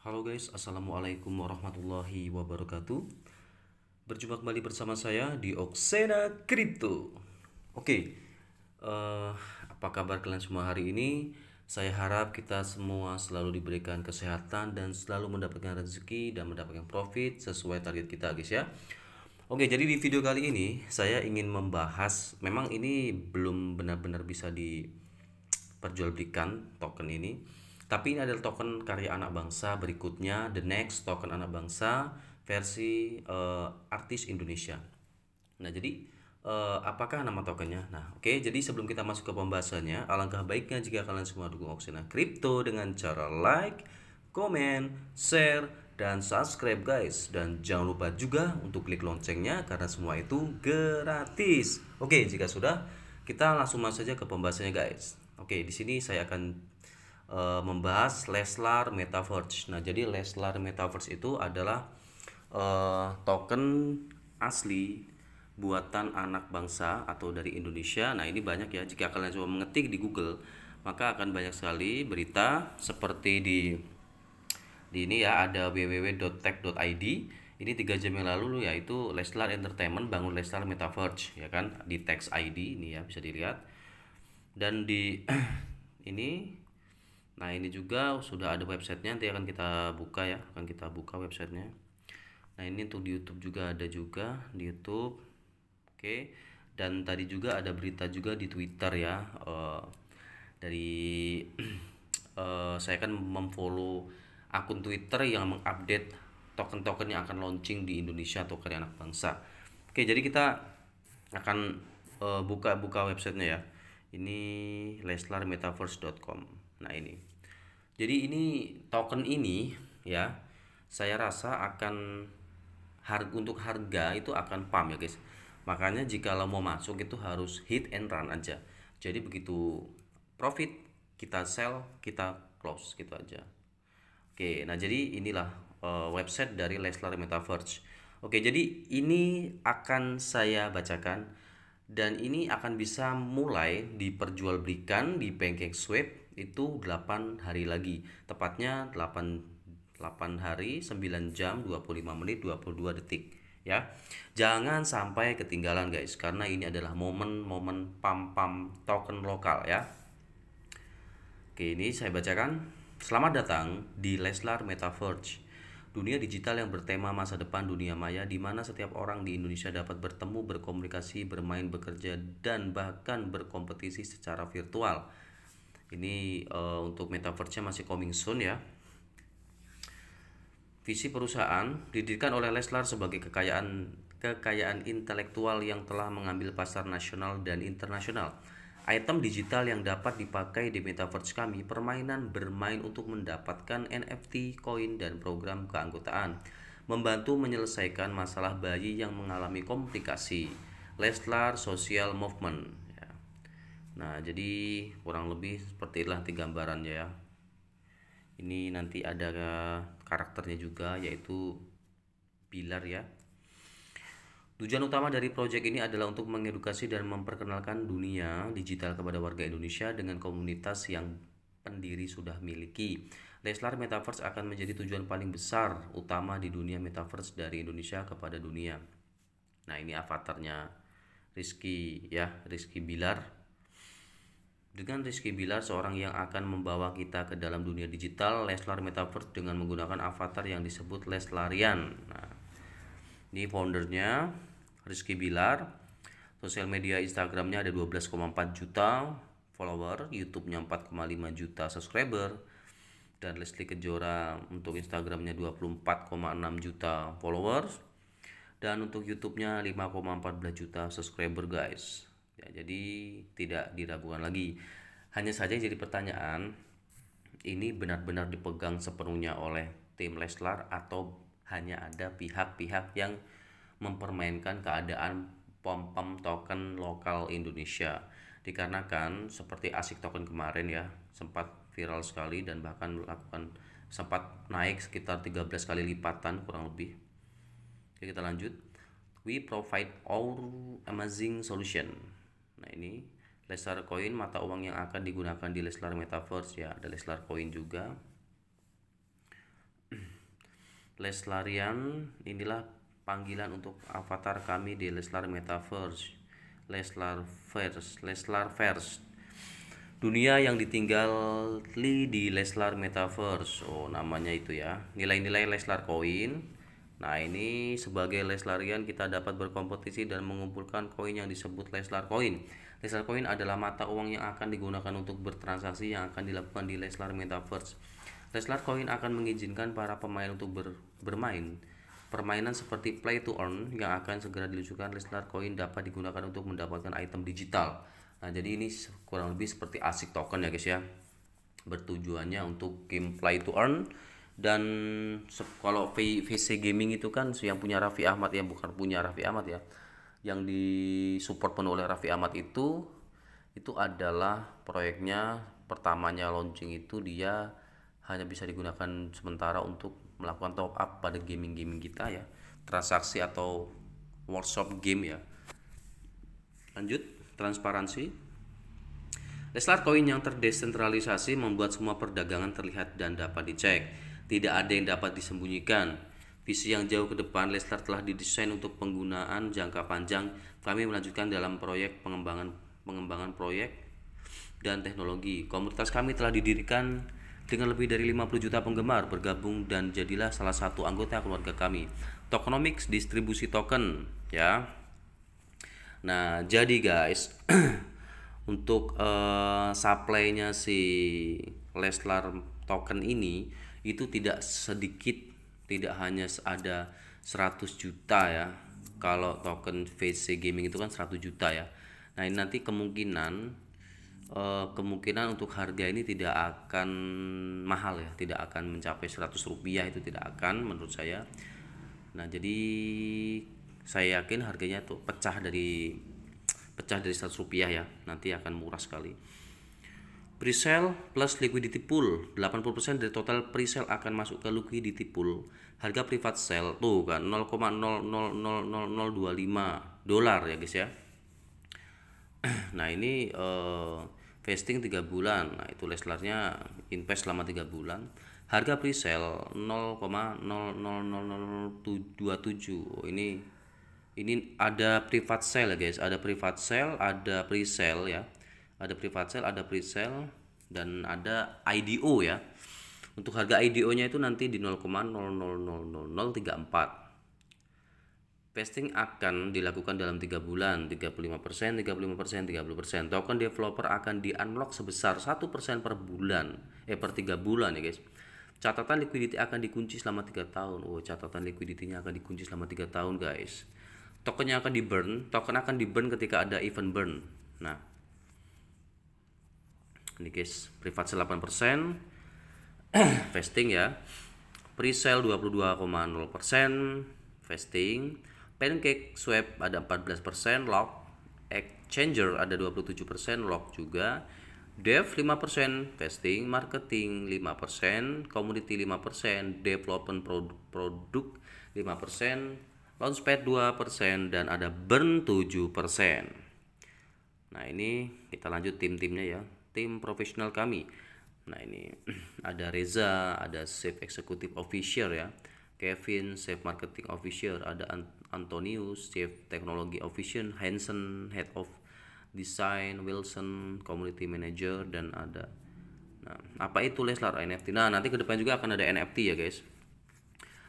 Halo guys, Assalamualaikum warahmatullahi wabarakatuh Berjumpa kembali bersama saya di Oksena Crypto Oke, uh, apa kabar kalian semua hari ini? Saya harap kita semua selalu diberikan kesehatan dan selalu mendapatkan rezeki dan mendapatkan profit sesuai target kita guys ya Oke, jadi di video kali ini saya ingin membahas Memang ini belum benar-benar bisa diperjualbelikan token ini tapi ini adalah token karya anak bangsa berikutnya the next token anak bangsa versi uh, artis Indonesia. Nah, jadi uh, apakah nama tokennya? Nah, oke, okay, jadi sebelum kita masuk ke pembahasannya, alangkah baiknya jika kalian semua dukung Oksena Crypto dengan cara like, komen, share, dan subscribe guys. Dan jangan lupa juga untuk klik loncengnya karena semua itu gratis. Oke, okay, jika sudah, kita langsung masuk saja ke pembahasannya guys. Oke, di sini saya akan uh, membahas Leslar Metaverse. Nah, jadi Leslar Metaverse itu adalah uh, token asli buatan anak bangsa atau dari Indonesia. Nah, ini banyak ya. Jika kalian coba mengetik di Google, maka akan banyak sekali berita seperti di di ini ya ada www.tech.id ini tiga jam yang lalu yaitu Leslar Entertainment bangun Leslar Metaverse ya kan di Text ID ini ya bisa dilihat dan di ini Nah ini juga sudah ada websitenya nanti akan kita buka ya akan kita buka websitenya. Nah ini untuk di YouTube juga ada juga di YouTube. Oke dan tadi juga ada berita juga di Twitter ya eh, dari eh, saya kan memfollow akun Twitter yang mengupdate token-token yang akan launching di Indonesia atau karya anak bangsa. Oke jadi kita akan eh, buka -buka websitenya ya. Ini leslarmetaverse.com. Nah ini. Jadi ini token ini ya, saya rasa akan harga untuk harga itu akan pump ya guys. Makanya jika lo mau masuk itu harus hit and run aja. Jadi begitu profit kita sell, kita close gitu aja. Oke, nah jadi inilah uh, website dari Leslar Metaverse. Oke, jadi ini akan saya bacakan dan ini akan bisa mulai diperjualbelikan di Pancake Swap itu 8 hari lagi tepatnya 8 8 hari 9 jam 25 menit 22 detik ya jangan sampai ketinggalan guys karena ini adalah momen-momen pam-pam token lokal ya oke ini saya bacakan selamat datang di Leslar Metaverse dunia digital yang bertema masa depan dunia maya di mana setiap orang di Indonesia dapat bertemu, berkomunikasi, bermain, bekerja, dan bahkan berkompetisi secara virtual ini uh, untuk metaverse masih coming soon ya visi perusahaan didirikan oleh Leslar sebagai kekayaan kekayaan intelektual yang telah mengambil pasar nasional dan internasional item digital yang dapat dipakai di metaverse kami permainan bermain untuk mendapatkan NFT, koin, dan program keanggotaan membantu menyelesaikan masalah bayi yang mengalami komplikasi Leslar Social Movement Nah, jadi kurang lebih seperti itulah nanti gambarannya ya. Ini nanti ada karakternya juga yaitu pilar ya. Tujuan utama dari proyek ini adalah untuk mengedukasi dan memperkenalkan dunia digital kepada warga Indonesia dengan komunitas yang pendiri sudah miliki. Leslar Metaverse akan menjadi tujuan paling besar utama di dunia Metaverse dari Indonesia kepada dunia. Nah, ini avatarnya Rizky ya, Rizky Bilar dengan Rizky Bilar, seorang yang akan membawa kita ke dalam dunia digital Leslar Metaverse dengan menggunakan avatar yang disebut Leslarian. Nah, ini foundernya Rizky Bilar. Sosial media Instagramnya ada 12,4 juta follower, YouTube-nya 4,5 juta subscriber, dan Leslie Kejora untuk Instagramnya 24,6 juta followers, dan untuk YouTube-nya 5,14 juta subscriber guys ya, jadi tidak diragukan lagi hanya saja jadi pertanyaan ini benar-benar dipegang sepenuhnya oleh tim Leslar atau hanya ada pihak-pihak yang mempermainkan keadaan pom-pom token lokal Indonesia dikarenakan seperti asik token kemarin ya sempat viral sekali dan bahkan melakukan sempat naik sekitar 13 kali lipatan kurang lebih Oke, kita lanjut we provide our amazing solution Nah ini Leslar Coin mata uang yang akan digunakan di Leslar Metaverse ya ada Leslar Coin juga. Leslarian inilah panggilan untuk avatar kami di Leslar Metaverse. Leslar Verse, Leslar Verse. Dunia yang ditinggali di Leslar Metaverse. Oh, namanya itu ya. Nilai-nilai Leslar Coin Nah ini sebagai leslarian kita dapat berkompetisi dan mengumpulkan koin yang disebut Leslar Coin. Leslar Coin adalah mata uang yang akan digunakan untuk bertransaksi yang akan dilakukan di Leslar Metaverse. Leslar Coin akan mengizinkan para pemain untuk ber bermain. Permainan seperti Play to Earn yang akan segera diluncurkan Leslar Coin dapat digunakan untuk mendapatkan item digital. Nah jadi ini kurang lebih seperti asik token ya guys ya. Bertujuannya untuk game Play to Earn dan kalau v, VC Gaming itu kan yang punya Raffi Ahmad ya bukan punya Raffi Ahmad ya yang disupport penuh oleh Raffi Ahmad itu itu adalah proyeknya pertamanya launching itu dia hanya bisa digunakan sementara untuk melakukan top up pada gaming-gaming kita ya transaksi atau workshop game ya lanjut transparansi Leslar koin yang terdesentralisasi membuat semua perdagangan terlihat dan dapat dicek tidak ada yang dapat disembunyikan. Visi yang jauh ke depan Lester telah didesain untuk penggunaan jangka panjang. Kami melanjutkan dalam proyek pengembangan pengembangan proyek dan teknologi. Komunitas kami telah didirikan dengan lebih dari 50 juta penggemar bergabung dan jadilah salah satu anggota keluarga kami. Tokenomics distribusi token ya. Nah, jadi guys, untuk uh, supply-nya si Leslar token ini itu tidak sedikit tidak hanya ada 100 juta ya kalau token VC gaming itu kan 100 juta ya nah ini nanti kemungkinan eh, kemungkinan untuk harga ini tidak akan mahal ya tidak akan mencapai 100 rupiah itu tidak akan menurut saya nah jadi saya yakin harganya tuh pecah dari pecah dari 100 rupiah ya nanti akan murah sekali Presale plus liquidity pool 80% dari total presale akan masuk ke liquidity pool harga privat sale tuh kan 0,000025 dolar ya guys ya nah ini eh, vesting 3 bulan nah itu leslarnya invest selama 3 bulan harga presale 0,000027 oh, ini ini ada privat sale ya guys ada privat sale ada pre-sale ya ada private sale ada pre-sale dan ada IDO ya untuk harga IDO nya itu nanti di 0,000034 Testing akan dilakukan dalam 3 bulan, 35%, 35%, 30%. Token developer akan di-unlock sebesar 1% per bulan, eh per 3 bulan ya guys. Catatan liquidity akan dikunci selama 3 tahun. Oh, catatan liquidity-nya akan dikunci selama 3 tahun, guys. Tokennya akan di-burn, token akan di-burn ketika ada event burn. Nah, ini guys privat 8% vesting ya pre-sale 22,0% vesting pancake swap ada 14% lock exchanger ada 27% lock juga dev 5% vesting marketing 5% community 5% development produk, produk 5% launchpad 2% dan ada burn 7%. Nah, ini kita lanjut tim-timnya ya tim profesional kami. Nah ini ada Reza, ada Safe Executive Officer ya, Kevin Safe Marketing Officer, ada Antonius Safe Technology Officer, Hansen Head of Design, Wilson Community Manager dan ada Nah, apa itu Leslar NFT? Nah, nanti ke depan juga akan ada NFT ya, guys.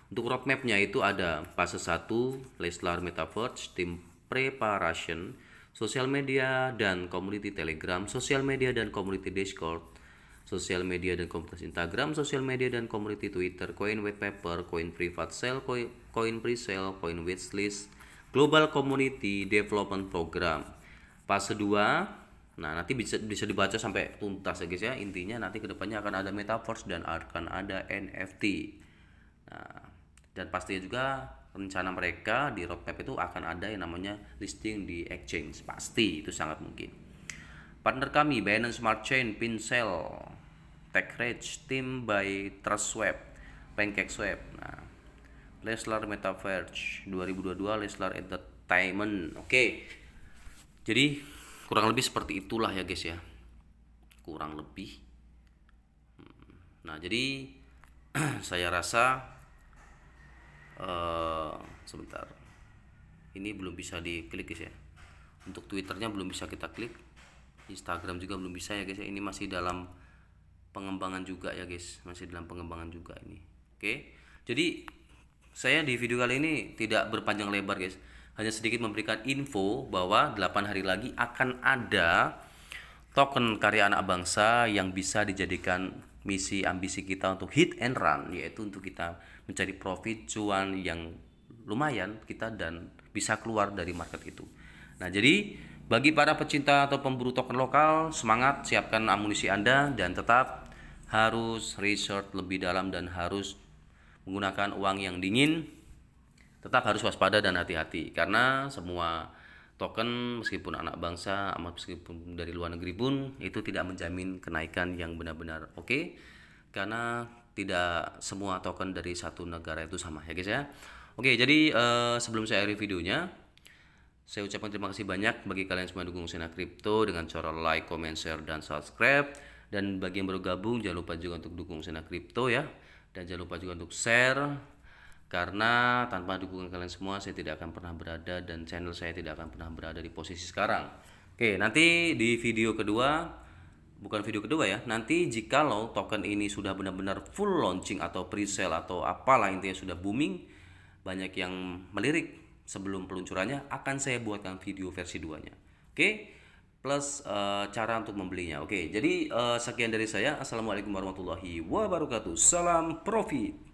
Untuk roadmapnya itu ada fase 1 Leslar Metaverse, tim preparation, sosial media dan community Telegram, sosial media dan community Discord, sosial media dan komunitas Instagram, sosial media dan community Twitter, coin white paper, coin private sale, coin, pre-sale, coin wishlist, global community development program. Pas 2 Nah, nanti bisa bisa dibaca sampai tuntas ya guys ya. Intinya nanti kedepannya akan ada metaverse dan akan ada NFT. Nah, dan pastinya juga rencana mereka di roadmap itu akan ada yang namanya listing di exchange pasti itu sangat mungkin partner kami Binance Smart Chain Pincel TechRage Team by TrustSwap PancakeSwap nah Leslar Metaverse 2022 Leslar Entertainment oke okay. jadi kurang lebih seperti itulah ya guys ya kurang lebih hmm. nah jadi saya rasa Eh, sebentar ini belum bisa diklik guys ya untuk twitternya belum bisa kita klik Instagram juga belum bisa ya guys ya ini masih dalam pengembangan juga ya guys masih dalam pengembangan juga ini oke jadi saya di video kali ini tidak berpanjang lebar guys hanya sedikit memberikan info bahwa 8 hari lagi akan ada token karya anak bangsa yang bisa dijadikan misi ambisi kita untuk hit and run yaitu untuk kita mencari profit cuan yang lumayan kita dan bisa keluar dari market itu. Nah, jadi bagi para pecinta atau pemburu token lokal, semangat siapkan amunisi Anda dan tetap harus research lebih dalam dan harus menggunakan uang yang dingin. Tetap harus waspada dan hati-hati karena semua token meskipun anak bangsa meskipun dari luar negeri pun itu tidak menjamin kenaikan yang benar-benar oke okay, karena tidak semua token dari satu negara itu sama ya guys ya oke okay, jadi uh, sebelum saya akhiri videonya saya ucapkan terima kasih banyak bagi kalian semua yang dukung Sena Crypto dengan cara like, comment, share, dan subscribe dan bagi yang baru gabung jangan lupa juga untuk dukung Sena Crypto ya dan jangan lupa juga untuk share karena tanpa dukungan kalian semua saya tidak akan pernah berada dan channel saya tidak akan pernah berada di posisi sekarang oke nanti di video kedua bukan video kedua ya nanti jikalau token ini sudah benar-benar full launching atau pre-sale atau apalah intinya sudah booming banyak yang melirik sebelum peluncurannya akan saya buatkan video versi duanya oke plus uh, cara untuk membelinya oke jadi uh, sekian dari saya assalamualaikum warahmatullahi wabarakatuh salam profit